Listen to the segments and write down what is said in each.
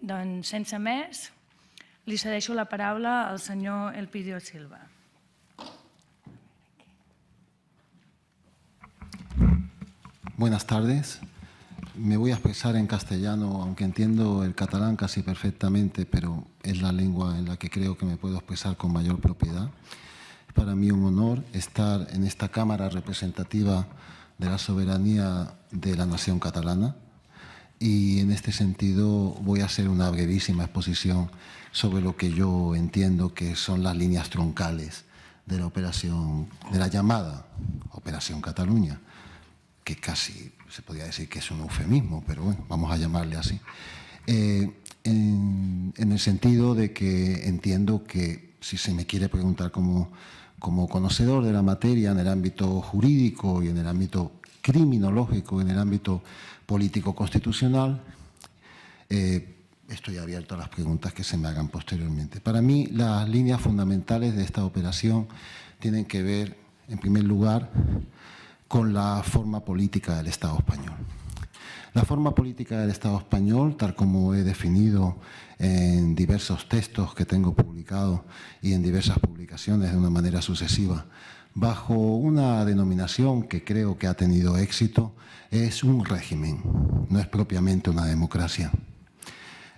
Don sense més, li cedeixo la paraula al senyor Elpidio Silva. Buenas tardes. Me voy a expresar en castellano, aunque entiendo el catalán casi perfectamente, pero es la lengua en la que creo que me puedo expresar con mayor propiedad. Es para mí un honor estar en esta Cámara representativa de la soberanía de la nación catalana y en este sentido voy a hacer una brevísima exposición sobre lo que yo entiendo que son las líneas troncales de la operación, de la llamada Operación Cataluña, que casi se podría decir que es un eufemismo, pero bueno, vamos a llamarle así. Eh, en, el sentido de que entiendo que si se me quiere preguntar como, como conocedor de la materia en el ámbito jurídico y en el ámbito criminológico en el ámbito político constitucional. Eh, estoy abierto a las preguntas que se me hagan posteriormente. Para mí, las líneas fundamentales de esta operación tienen que ver, en primer lugar, con la forma política del Estado español. La forma política del Estado español, tal como he definido en diversos textos que tengo publicados y en diversas publicaciones de una manera sucesiva, bajo una denominación que creo que ha tenido éxito, es un régimen, no es propiamente una democracia.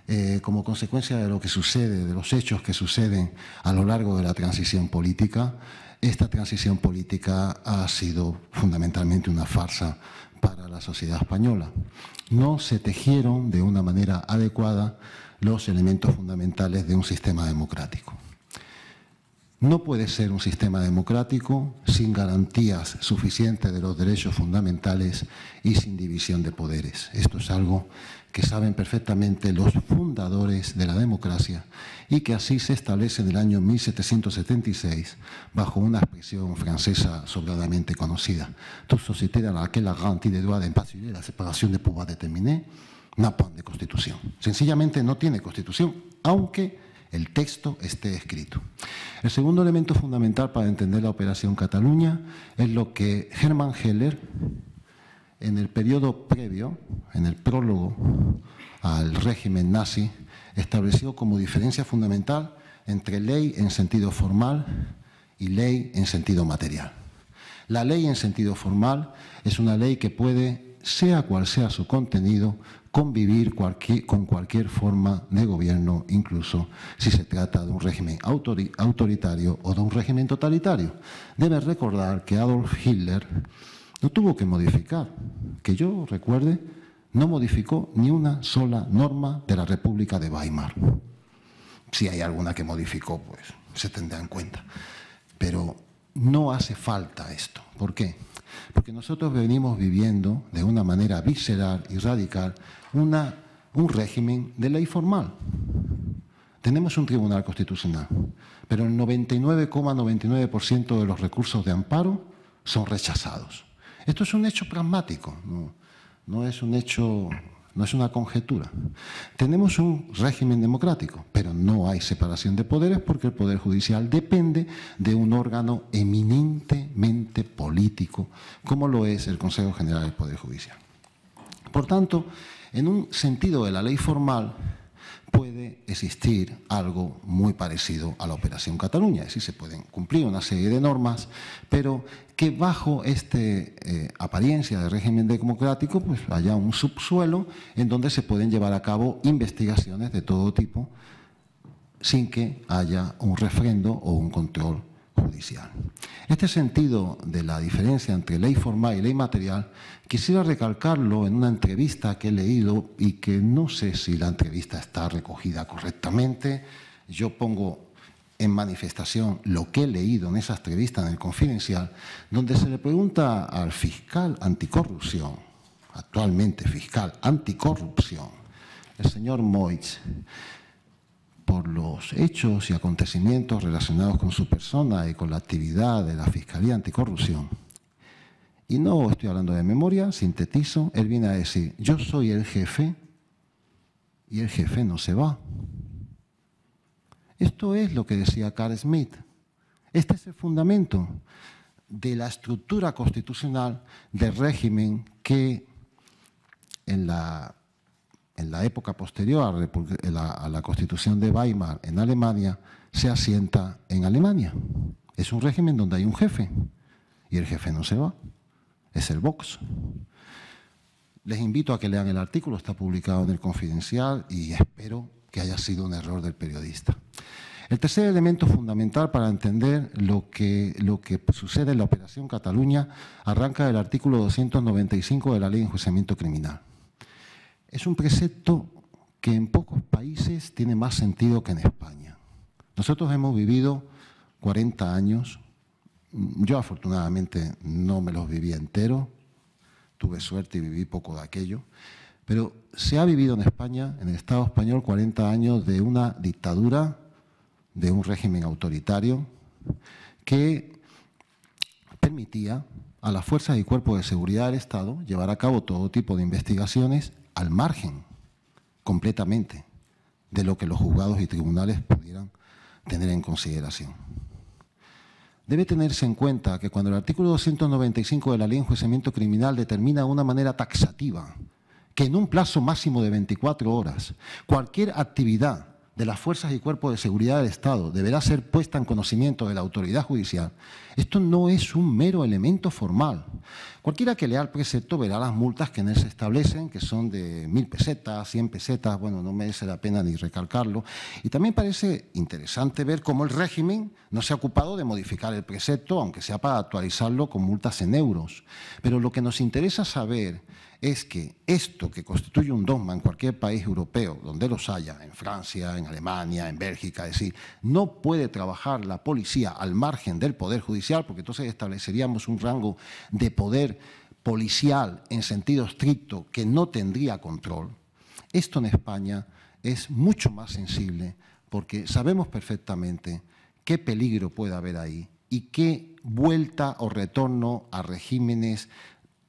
Eh, como consecuencia de lo que sucede, de los hechos que suceden a lo largo de la transición política, esta transición política ha sido fundamentalmente una farsa para la sociedad española. No se tejieron de una manera adecuada los elementos fundamentales de un sistema democrático. No puede ser un sistema democrático sin garantías suficientes de los derechos fundamentales y sin división de poderes. Esto es algo que saben perfectamente los fundadores de la democracia y que así se establece en el año 1776 bajo una expresión francesa sobradamente conocida. Toute société a laquelle la garantie des droits paz y la separación de pouvoirs déterminés, n'a pas de constitución. Sencillamente no tiene constitución, aunque el texto esté escrito. El segundo elemento fundamental para entender la Operación Cataluña es lo que Hermann Heller, en el periodo previo, en el prólogo al régimen nazi, estableció como diferencia fundamental entre ley en sentido formal y ley en sentido material. La ley en sentido formal es una ley que puede sea cual sea su contenido, convivir con cualquier forma de gobierno, incluso si se trata de un régimen autoritario o de un régimen totalitario. Debe recordar que Adolf Hitler no tuvo que modificar, que yo recuerde, no modificó ni una sola norma de la República de Weimar. Si hay alguna que modificó, pues se tendrá en cuenta. Pero no hace falta esto. ¿Por qué? Porque nosotros venimos viviendo de una manera visceral y radical un régimen de ley formal. Tenemos un tribunal constitucional, pero el 99,99% de los recursos de amparo son rechazados. Esto es un hecho pragmático, no, no es un hecho no es una conjetura. Tenemos un régimen democrático, pero no hay separación de poderes porque el Poder Judicial depende de un órgano eminentemente político, como lo es el Consejo General del Poder Judicial. Por tanto, en un sentido de la ley formal, existir algo muy parecido a la Operación Cataluña. Es decir, se pueden cumplir una serie de normas, pero que bajo esta eh, apariencia de régimen democrático pues haya un subsuelo en donde se pueden llevar a cabo investigaciones de todo tipo sin que haya un refrendo o un control este sentido de la diferencia entre ley formal y ley material, quisiera recalcarlo en una entrevista que he leído y que no sé si la entrevista está recogida correctamente. Yo pongo en manifestación lo que he leído en esa entrevista en el Confidencial, donde se le pregunta al fiscal anticorrupción, actualmente fiscal anticorrupción, el señor Moix, por los hechos y acontecimientos relacionados con su persona y con la actividad de la Fiscalía Anticorrupción. Y no estoy hablando de memoria, sintetizo, él viene a decir, yo soy el jefe y el jefe no se va. Esto es lo que decía Carl Smith. Este es el fundamento de la estructura constitucional del régimen que en la en la época posterior eh, a la, constitución de Weimar en Alemania, se asienta en Alemania. Es un régimen donde hay un jefe y el jefe no se va, es el Vox. Les invito a que lean el artículo, está publicado en el Confidencial y espero que haya sido un error del periodista. El tercer elemento fundamental para entender lo que, lo que sucede en la Operación Cataluña arranca del artículo 295 de la Ley de Enjuiciamiento Criminal es un precepto que en pocos países tiene más sentido que en España. Nosotros hemos vivido 40 años, yo afortunadamente no me los viví entero, tuve suerte y viví poco de aquello, pero se ha vivido en España, en el Estado español, 40 años de una dictadura, de un régimen autoritario, que permitía a las fuerzas y cuerpos de seguridad del Estado llevar a cabo todo tipo de investigaciones al margen completamente de lo que los juzgados y tribunales pudieran tener en consideración. Debe tenerse en cuenta que cuando el artículo 295 de la ley de enjuiciamiento criminal determina de una manera taxativa que en un plazo máximo de 24 horas cualquier actividad de las fuerzas y cuerpos de seguridad del Estado deberá ser puesta en conocimiento de la autoridad judicial, esto no es un mero elemento formal. Cualquiera que lea el precepto verá las multas que en él se establecen, que son de mil pesetas, cien pesetas, bueno, no merece la pena ni recalcarlo. Y también parece interesante ver cómo el régimen no se ha ocupado de modificar el precepto, aunque sea para actualizarlo con multas en euros. Pero lo que nos interesa saber es que esto que constituye un dogma en cualquier país europeo, donde los haya, en Francia, en Alemania, en Bélgica, es decir, no puede trabajar la policía al margen del Poder Judicial, porque entonces estableceríamos un rango de poder policial en sentido estricto que no tendría control, esto en España es mucho más sensible porque sabemos perfectamente qué peligro puede haber ahí y qué vuelta o retorno a regímenes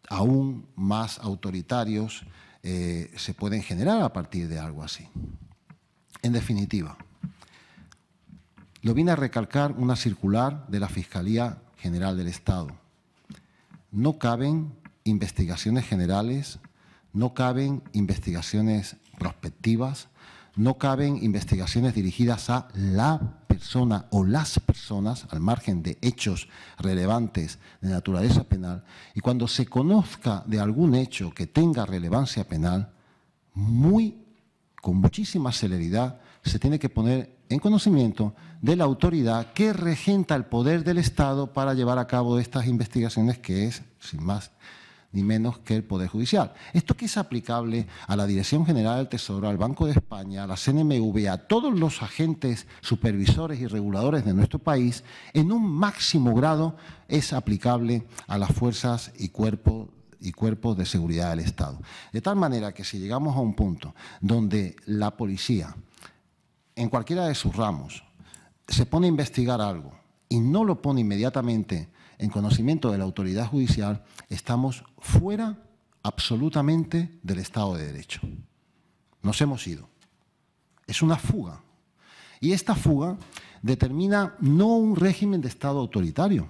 aún más autoritarios eh, se pueden generar a partir de algo así. En definitiva, lo vine a recalcar una circular de la Fiscalía General del Estado, no caben investigaciones generales, no caben investigaciones prospectivas, no caben investigaciones dirigidas a la persona o las personas al margen de hechos relevantes de naturaleza penal y cuando se conozca de algún hecho que tenga relevancia penal, muy con muchísima celeridad se tiene que poner en conocimiento de la autoridad que regenta el poder del Estado para llevar a cabo estas investigaciones, que es, sin más ni menos que el Poder Judicial. Esto que es aplicable a la Dirección General del Tesoro, al Banco de España, a la CNMV, a todos los agentes supervisores y reguladores de nuestro país, en un máximo grado es aplicable a las fuerzas y cuerpos y cuerpos de seguridad del Estado. De tal manera que si llegamos a un punto donde la policía, en cualquiera de sus ramos, se pone a investigar algo y no lo pone inmediatamente en conocimiento de la autoridad judicial, estamos fuera absolutamente del Estado de Derecho. Nos hemos ido. Es una fuga. Y esta fuga determina no un régimen de Estado autoritario,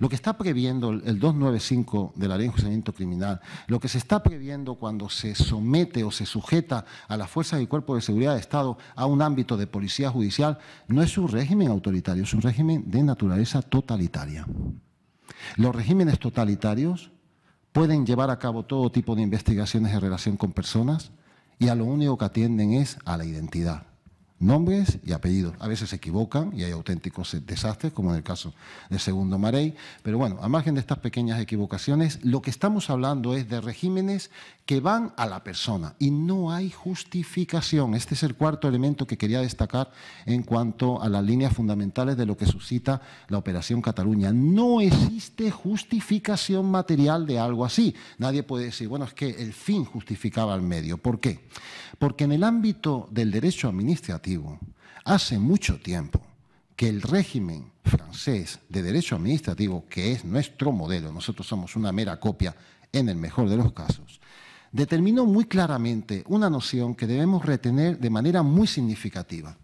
lo que está previendo el 295 de la ley de enjuiciamiento criminal, lo que se está previendo cuando se somete o se sujeta a las fuerzas y cuerpos de seguridad de Estado a un ámbito de policía judicial, no es un régimen autoritario, es un régimen de naturaleza totalitaria. Los regímenes totalitarios pueden llevar a cabo todo tipo de investigaciones en relación con personas y a lo único que atienden es a la identidad nombres y apellidos. A veces se equivocan y hay auténticos desastres, como en el caso de segundo Marey. Pero bueno, a margen de estas pequeñas equivocaciones, lo que estamos hablando es de regímenes que van a la persona y no hay justificación. Este es el cuarto elemento que quería destacar en cuanto a las líneas fundamentales de lo que suscita la Operación Cataluña. No existe justificación material de algo así. Nadie puede decir, bueno, es que el fin justificaba al medio. ¿Por qué? Porque en el ámbito del derecho administrativo, hace mucho tiempo que el régimen francés de derecho administrativo, que es nuestro modelo, nosotros somos una mera copia en el mejor de los casos, determinó muy claramente una noción que debemos retener de manera muy significativa.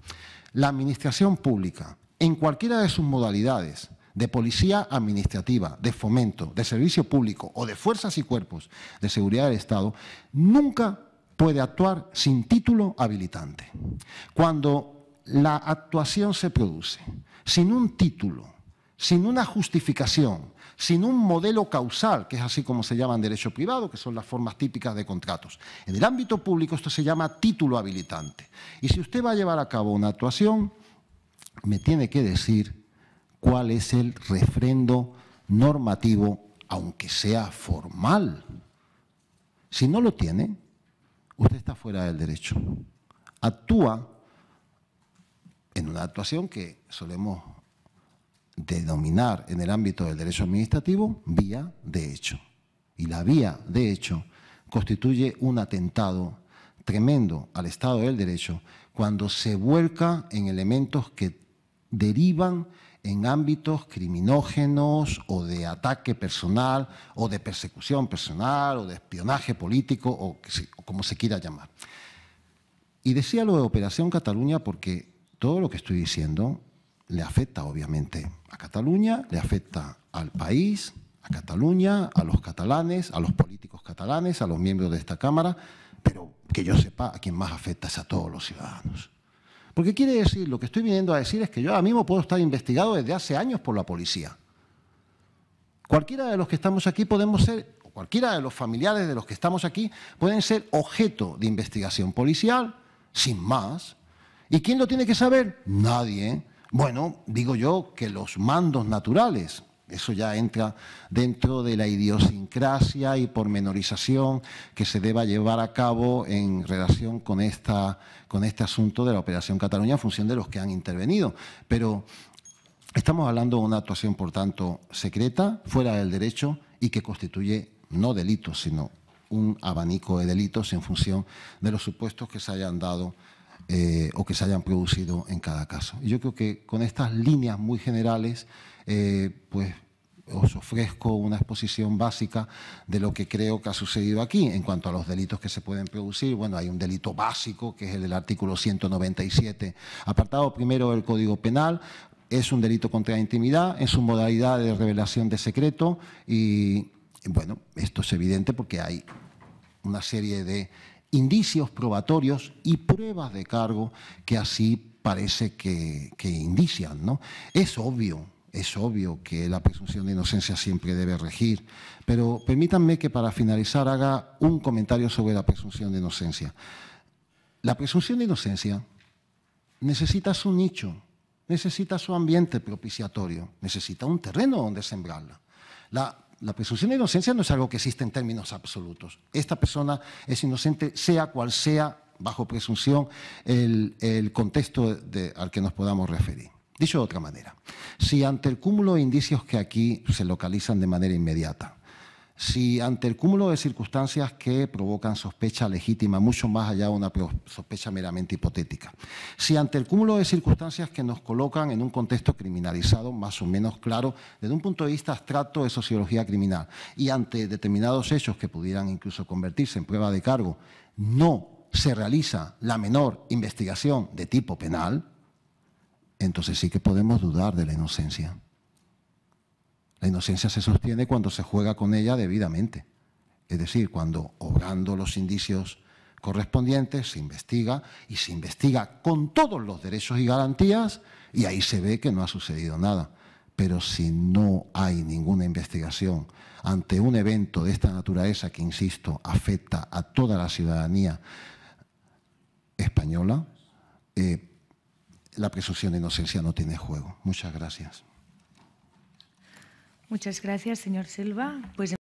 La administración pública, en cualquiera de sus modalidades, de policía administrativa, de fomento, de servicio público o de fuerzas y cuerpos de seguridad del Estado, nunca puede actuar sin título habilitante. Cuando la actuación se produce sin un título, sin una justificación, sin un modelo causal, que es así como se llama en derecho privado, que son las formas típicas de contratos. En el ámbito público esto se llama título habilitante. Y si usted va a llevar a cabo una actuación, me tiene que decir cuál es el refrendo normativo, aunque sea formal. Si no lo tiene, usted está fuera del derecho. Actúa en una actuación que solemos denominar en el ámbito del derecho administrativo vía de hecho. Y la vía de hecho constituye un atentado tremendo al Estado del Derecho cuando se vuelca en elementos que derivan en ámbitos criminógenos o de ataque personal o de persecución personal o de espionaje político o, como se quiera llamar. Y decía lo de Operación Cataluña porque todo lo que estoy diciendo le afecta obviamente a Cataluña, le afecta al país, a Cataluña, a los catalanes, a los políticos catalanes, a los miembros de esta Cámara, pero que yo sepa a quién más afecta es a todos los ciudadanos. Porque quiere decir, lo que estoy viniendo a decir es que yo ahora mismo puedo estar investigado desde hace años por la policía. Cualquiera de los que estamos aquí podemos ser, o cualquiera de los familiares de los que estamos aquí, pueden ser objeto de investigación policial, sin más. ¿Y quién lo tiene que saber? Nadie. Bueno, digo yo que los mandos naturales, eso ya entra dentro de la idiosincrasia y pormenorización que se deba llevar a cabo en relación con, esta, con este asunto de la Operación Cataluña en función de los que han intervenido. Pero estamos hablando de una actuación, por tanto, secreta, fuera del derecho y que constituye no delitos, sino un abanico de delitos en función de los supuestos que se hayan dado eh, o que se hayan producido en cada caso. yo creo que con estas líneas muy generales, eh, pues os ofrezco una exposición básica de lo que creo que ha sucedido aquí. En cuanto a los delitos que se pueden producir, bueno, hay un delito básico, que es el del artículo 197, apartado primero del Código Penal, es un delito contra la intimidad, en su modalidad de revelación de secreto y, bueno, esto es evidente porque hay una serie de indicios probatorios y pruebas de cargo que así parece que, indician. ¿no? Es obvio, es obvio que la presunción de inocencia siempre debe regir, pero permítanme que para finalizar haga un comentario sobre la presunción de inocencia. La presunción de inocencia necesita su nicho, necesita su ambiente propiciatorio, necesita un terreno donde sembrarla. La la presunción de inocencia no es algo que existe en términos absolutos. Esta persona es inocente sea cual sea, bajo presunción, el, contexto al que nos podamos referir. Dicho de otra manera, si ante el cúmulo de indicios que aquí se localizan de manera inmediata, si ante el cúmulo de circunstancias que provocan sospecha legítima, mucho más allá de una sospecha meramente hipotética, si ante el cúmulo de circunstancias que nos colocan en un contexto criminalizado, más o menos claro, desde un punto de vista abstracto de sociología criminal, y ante determinados hechos que pudieran incluso convertirse en prueba de cargo, no se realiza la menor investigación de tipo penal, entonces sí que podemos dudar de la inocencia. La inocencia se sostiene cuando se juega con ella debidamente, es decir, cuando obrando los indicios correspondientes se investiga y se investiga con todos los derechos y garantías y ahí se ve que no ha sucedido nada. Pero si no hay ninguna investigación ante un evento de esta naturaleza que, insisto, afecta a toda la ciudadanía española, eh, la presunción de inocencia no tiene juego. Muchas gracias. Muchas gracias, señor Silva. Pues